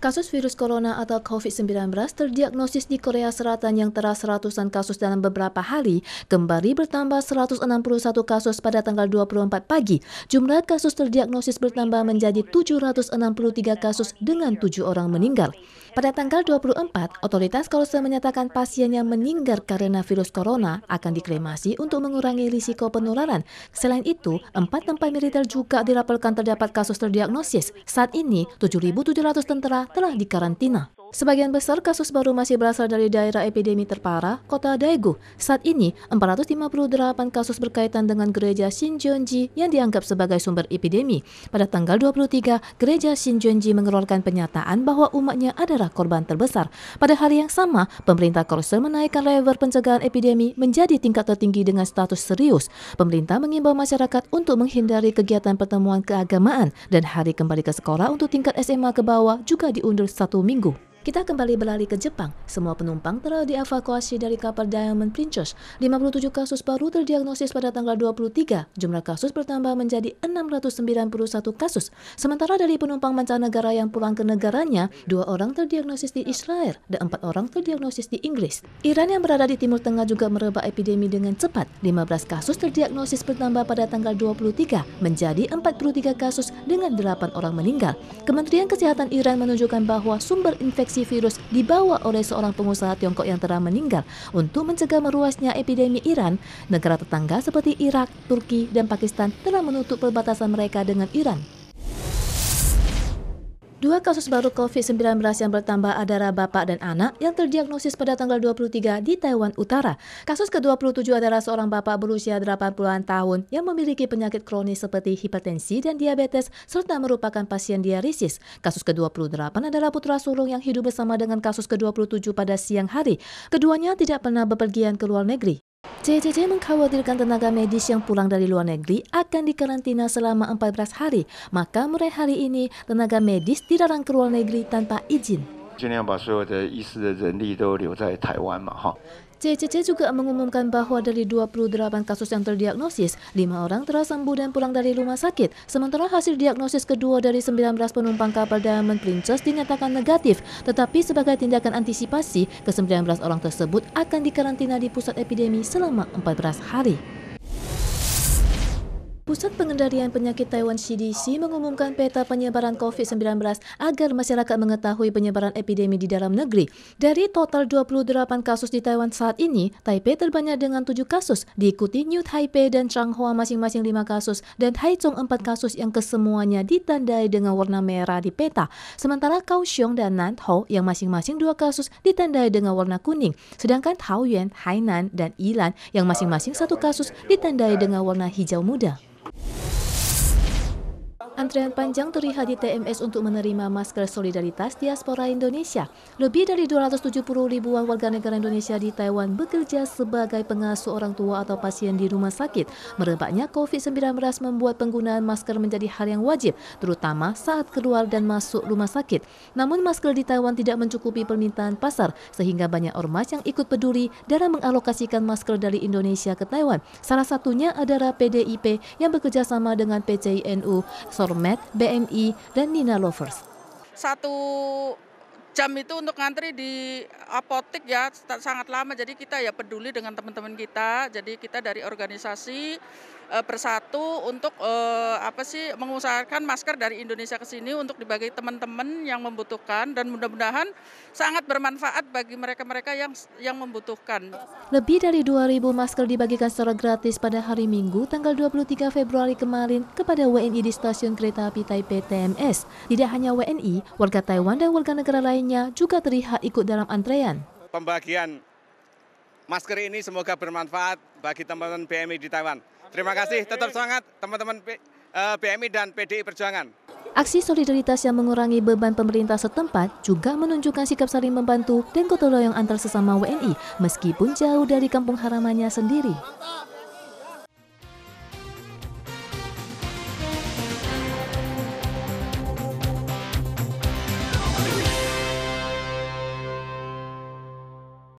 Kasus virus corona atau COVID-19 terdiagnosis di Korea Selatan yang teras ratusan kasus dalam beberapa hari kembali bertambah 161 kasus pada tanggal 24 pagi. Jumlah kasus terdiagnosis bertambah menjadi 763 kasus dengan tujuh orang meninggal. Pada tanggal 24, otoritas Kolose menyatakan pasien yang meninggal karena virus corona akan dikremasi untuk mengurangi risiko penularan. Selain itu, empat tempat militer juga dilaporkan terdapat kasus terdiagnosis. Saat ini, 7.700 tentara telah dikarantina. Sebagian besar kasus baru masih berasal dari daerah epidemi terparah, kota Daegu. Saat ini, 458 kasus berkaitan dengan gereja Shinjonji yang dianggap sebagai sumber epidemi. Pada tanggal 23, gereja Shinjonji mengeluarkan pernyataan bahwa umatnya adalah korban terbesar. Pada hari yang sama, pemerintah Korea menaikkan level pencegahan epidemi menjadi tingkat tertinggi dengan status serius. Pemerintah mengimbau masyarakat untuk menghindari kegiatan pertemuan keagamaan dan hari kembali ke sekolah untuk tingkat SMA ke bawah juga diundur satu minggu. Kita kembali berlari ke Jepang. Semua penumpang telah dievakuasi dari kapal Diamond Princess. 57 kasus baru terdiagnosis pada tanggal 23. Jumlah kasus bertambah menjadi 691 kasus. Sementara dari penumpang mancanegara yang pulang ke negaranya, dua orang terdiagnosis di Israel dan empat orang terdiagnosis di Inggris. Iran yang berada di Timur Tengah juga merebak epidemi dengan cepat. 15 kasus terdiagnosis bertambah pada tanggal 23 menjadi 43 kasus dengan 8 orang meninggal. Kementerian Kesehatan Iran menunjukkan bahwa sumber infeksi terinfeksi virus dibawa oleh seorang pengusaha Tiongkok yang telah meninggal untuk mencegah meruasnya epidemi Iran, negara tetangga seperti Irak, Turki, dan Pakistan telah menutup perbatasan mereka dengan Iran. Dua kasus baru COVID-19 yang bertambah adalah bapak dan anak yang terdiagnosis pada tanggal 23 di Taiwan Utara. Kasus ke-27 adalah seorang bapak berusia 80-an tahun yang memiliki penyakit kronis seperti hipertensi dan diabetes serta merupakan pasien diarisis. Kasus ke-28 adalah putra sulung yang hidup bersama dengan kasus ke-27 pada siang hari. Keduanya tidak pernah bepergian ke luar negeri. CCC mengkhawatirkan tenaga medis yang pulang dari luar negeri akan dikarantina selama 14 hari. Maka mulai hari ini, tenaga medis dilarang ke luar negeri tanpa izin. 尽量把所有的医师的人力都留在台湾嘛，哈。CCC juga mengumumkan bahwa dari 28 kasus yang terdiagnosis, 5 orang telah sembuh dan pulang dari rumah sakit. Sementara hasil diagnosis kedua dari 19 penumpang kapal Diamond Princess dinyatakan negatif. Tetapi sebagai tindakan antisipasi, ke-19 orang tersebut akan dikarantina di pusat epidemi selama 14 hari. Pusat Pengendalian Penyakit Taiwan CDC mengumumkan peta penyebaran COVID-19 agar masyarakat mengetahui penyebaran epidemi di dalam negeri. Dari total 28 kasus di Taiwan saat ini, Taipei terbanyak dengan 7 kasus, diikuti New Taipei dan Changhua masing-masing 5 kasus, dan Taichung 4 kasus yang kesemuanya ditandai dengan warna merah di peta. Sementara Kaohsiung dan Nantou yang masing-masing 2 kasus ditandai dengan warna kuning, sedangkan Taoyuan, Hainan, dan Ilan yang masing-masing satu kasus ditandai dengan warna hijau muda. Antrean panjang terlihat di TMS untuk menerima masker solidaritas diaspora Indonesia. Lebih dari 270 ribuan warga negara Indonesia di Taiwan bekerja sebagai pengasuh orang tua atau pasien di rumah sakit. Merebaknya COVID-19 membuat penggunaan masker menjadi hal yang wajib, terutama saat keluar dan masuk rumah sakit. Namun masker di Taiwan tidak mencukupi permintaan pasar, sehingga banyak ormas yang ikut peduli dalam mengalokasikan masker dari Indonesia ke Taiwan. Salah satunya adalah PDIP yang bekerja sama dengan PCINU. Format, BMI, dan Nina Lovers. Satu jam itu untuk ngantri di apotik ya sangat lama jadi kita ya peduli dengan teman-teman kita jadi kita dari organisasi uh, eh, bersatu untuk uh, apa sih mengusahakan masker dari Indonesia ke sini untuk dibagi teman-teman yang membutuhkan dan mudah-mudahan sangat bermanfaat bagi mereka-mereka yang yang membutuhkan. Lebih dari 2000 masker dibagikan secara gratis pada hari Minggu tanggal 23 Februari kemarin kepada WNI di stasiun kereta api Taipei TMS. Tidak hanya WNI, warga Taiwan dan warga negara lainnya juga terlihat ikut dalam antrean pencapaian. Pembagian masker ini semoga bermanfaat bagi teman-teman BMI di Taiwan. Terima kasih, tetap semangat teman-teman eh, BMI dan PDI Perjuangan. Aksi solidaritas yang mengurangi beban pemerintah setempat juga menunjukkan sikap saling membantu dan gotong royong antar sesama WNI meskipun jauh dari kampung halamannya sendiri.